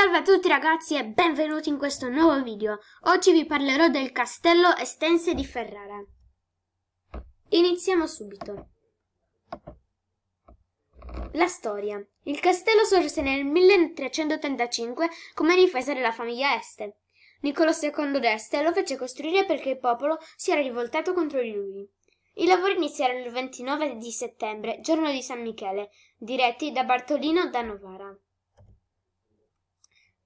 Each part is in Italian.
Salve a tutti ragazzi e benvenuti in questo nuovo video. Oggi vi parlerò del castello Estense di Ferrara. Iniziamo subito. La storia. Il castello sorse nel 1335 come difesa della famiglia Este. Niccolò II d'Este lo fece costruire perché il popolo si era rivoltato contro di lui. I lavori iniziarono il 29 di settembre, giorno di San Michele, diretti da Bartolino da Novara.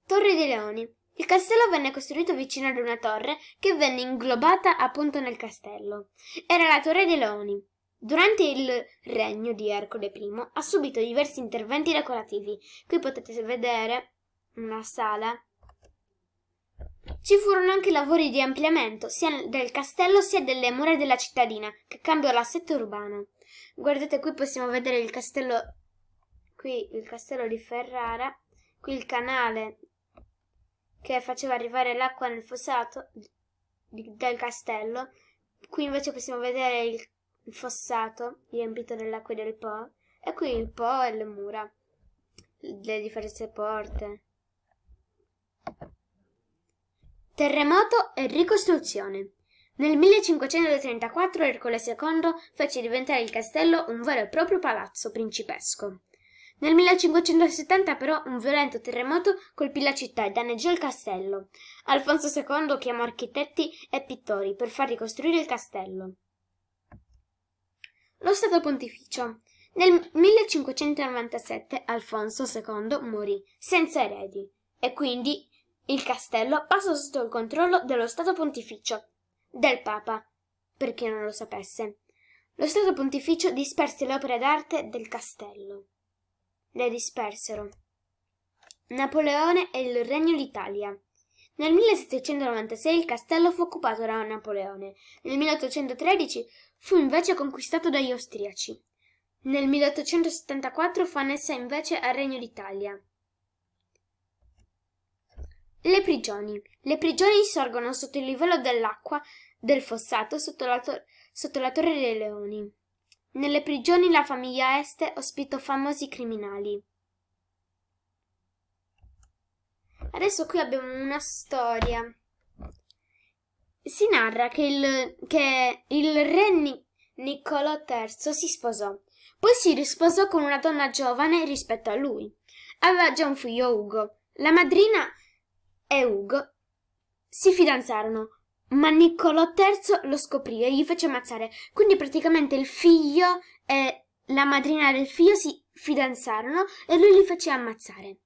Torre dei Leoni. Il castello venne costruito vicino ad una torre che venne inglobata appunto nel castello. Era la Torre dei Leoni. Durante il regno di Ercole I ha subito diversi interventi decorativi. Qui potete vedere una sala. Ci furono anche lavori di ampliamento sia del castello sia delle mura della cittadina, che cambiò l'assetto urbano. Guardate qui possiamo vedere il castello qui il castello di Ferrara, qui il canale che faceva arrivare l'acqua nel fossato del castello. Qui invece possiamo vedere il fossato riempito dell'acqua del Po e qui il Po e le mura, le diverse porte. Terremoto e ricostruzione. Nel 1534 Ercole II fece diventare il castello un vero e proprio palazzo principesco. Nel 1570 però un violento terremoto colpì la città e danneggiò il castello. Alfonso II chiamò architetti e pittori per far ricostruire il castello. Lo Stato Pontificio. Nel 1597 Alfonso II morì senza eredi e quindi il castello passò sotto il controllo dello Stato Pontificio, del Papa, per chi non lo sapesse. Lo Stato Pontificio disperse le opere d'arte del castello le dispersero. Napoleone e il Regno d'Italia. Nel 1796 il castello fu occupato da Napoleone, nel 1813 fu invece conquistato dagli austriaci. Nel 1874 fu annessa invece al Regno d'Italia. Le prigioni. Le prigioni sorgono sotto il livello dell'acqua del fossato sotto la, sotto la Torre dei Leoni. Nelle prigioni la famiglia Este ospitò famosi criminali. Adesso qui abbiamo una storia. Si narra che il, che il re Ni- Niccolò III si sposò, poi si risposò con una donna giovane rispetto a lui. Aveva già un figlio Ugo. La madrina e Ugo si fidanzarono, ma Niccolò III lo scoprì e gli fece ammazzare. Quindi praticamente il figlio e la madrina del figlio si fidanzarono e lui li fece ammazzare.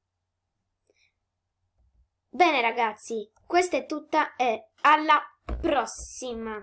Bene ragazzi, questa è tutta e alla prossima!